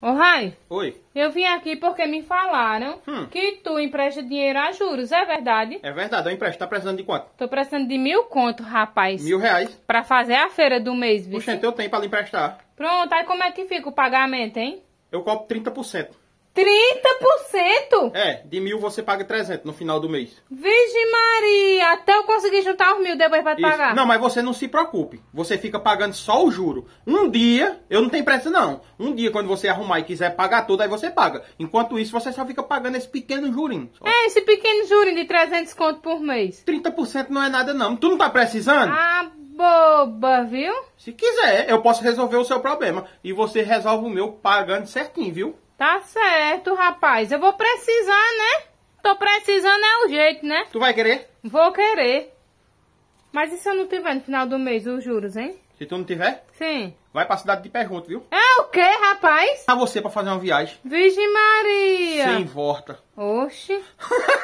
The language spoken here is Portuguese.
Ô, Rai. Oi. Eu vim aqui porque me falaram hum. que tu empresta dinheiro a juros, é verdade? É verdade, eu empresto. Tá precisando de quanto? Tô precisando de mil conto, rapaz. Mil reais? Pra fazer a feira do mês, bicho. Então Puxa, eu tenho pra lhe emprestar. Pronto, aí como é que fica o pagamento, hein? Eu cobro 30%. 30%? É, de mil você paga 300 no final do mês. Virgem Maria, até eu conseguir juntar os mil depois pra Isso. pagar. Não, mas você não se preocupe. Você fica pagando só o juro. Um dia, eu não tenho pressa não. Um dia, quando você arrumar e quiser pagar tudo, aí você paga. Enquanto isso, você só fica pagando esse pequeno jurinho. Só. É, esse pequeno jurinho de 300 conto por mês. 30% não é nada não. Tu não tá precisando? Ah, boba, viu? Se quiser, eu posso resolver o seu problema. E você resolve o meu pagando certinho, viu? Tá certo, rapaz. Eu vou precisar, né? Tô precisando é o jeito, né? Tu vai querer? Vou querer. Mas e se eu não tiver no final do mês os juros, hein? Se tu não tiver? Sim. Vai pra cidade de pergunta viu? É o quê, rapaz? Pra você, pra fazer uma viagem. Virgem Maria. Sem volta. Oxi.